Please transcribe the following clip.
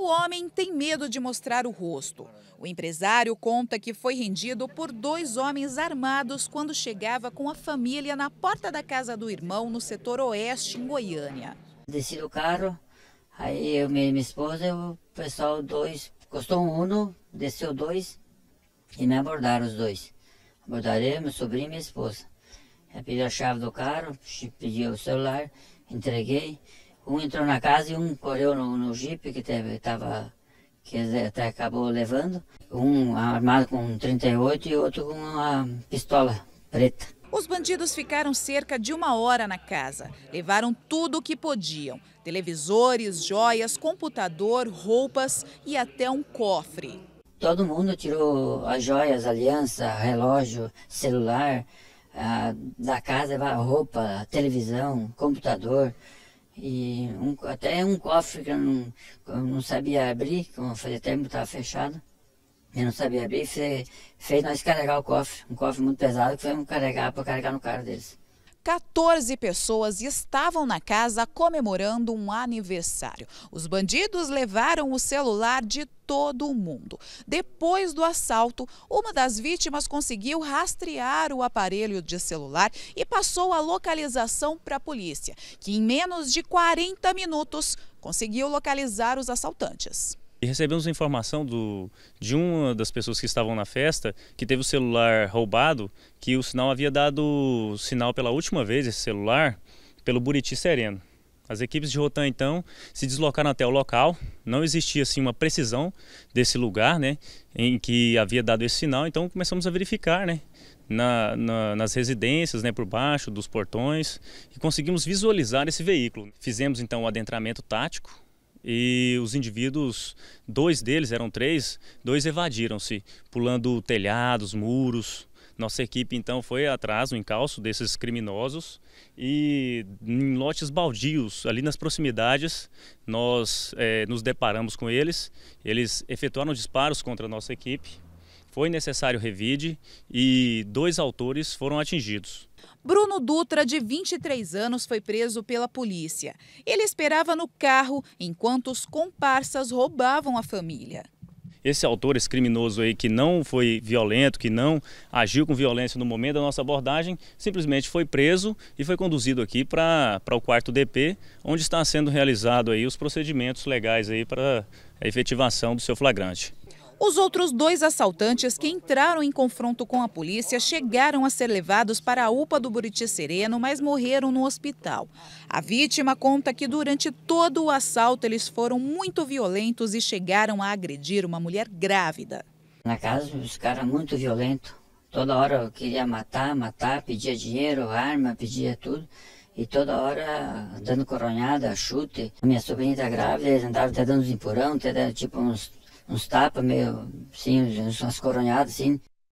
O homem tem medo de mostrar o rosto. O empresário conta que foi rendido por dois homens armados quando chegava com a família na porta da casa do irmão, no setor oeste, em Goiânia. Desci do carro, aí eu, e minha esposa, o pessoal, dois, custou um uno, desceu dois e me abordaram os dois. Abordaram meu sobrinho e minha esposa. Eu pedi a chave do carro, pedi o celular, entreguei. Um entrou na casa e um correu no, no jipe que tava que até acabou levando. Um armado com um 38 e outro com uma pistola preta. Os bandidos ficaram cerca de uma hora na casa. Levaram tudo o que podiam: televisores, joias, computador, roupas e até um cofre. Todo mundo tirou as joias, aliança, relógio, celular, a, ah, da casa, a roupa, a televisão, computador e um, até um cofre que eu não, eu não sabia abrir, como fazia tempo estava fechado, eu não sabia abrir, fez, fez nós carregar o cofre, um cofre muito pesado, que fomos carregar para carregar no carro deles. 14 pessoas estavam na casa comemorando um aniversário. Os bandidos levaram o celular de todo mundo. Depois do assalto, uma das vítimas conseguiu rastrear o aparelho de celular e passou a localização para a polícia, que em menos de 40 minutos conseguiu localizar os assaltantes. E recebemos informação do, de uma das pessoas que estavam na festa, que teve o celular roubado, que o sinal havia dado sinal pela última vez, esse celular, pelo Buriti Sereno. As equipes de Rotan, então, se deslocaram até o local. Não existia, assim, uma precisão desse lugar, né, em que havia dado esse sinal. Então, começamos a verificar, né, na, na, nas residências, né, por baixo dos portões, e conseguimos visualizar esse veículo. Fizemos, então, o adentramento tático, e os indivíduos, dois deles, eram três, dois evadiram-se, pulando telhados, muros. Nossa equipe então foi atrás, no encalço desses criminosos e em lotes baldios, ali nas proximidades, nós é, nos deparamos com eles. Eles efetuaram disparos contra a nossa equipe, foi necessário revide e dois autores foram atingidos. Bruno Dutra, de 23 anos, foi preso pela polícia. Ele esperava no carro enquanto os comparsas roubavam a família. Esse autor, esse criminoso aí que não foi violento, que não agiu com violência no momento da nossa abordagem, simplesmente foi preso e foi conduzido aqui para o quarto DP, onde está sendo realizado aí os procedimentos legais aí para a efetivação do seu flagrante. Os outros dois assaltantes que entraram em confronto com a polícia chegaram a ser levados para a UPA do Buriti Sereno, mas morreram no hospital. A vítima conta que durante todo o assalto eles foram muito violentos e chegaram a agredir uma mulher grávida. Na casa, os caras muito violentos. Toda hora eu queria matar, matar, pedia dinheiro, arma, pedia tudo. E toda hora dando coronhada, chute. minha sobrinha tá grávida, eles andavam até dando uns empurão, até, tipo uns uns tapas meio, assim, umas coronhadas, assim.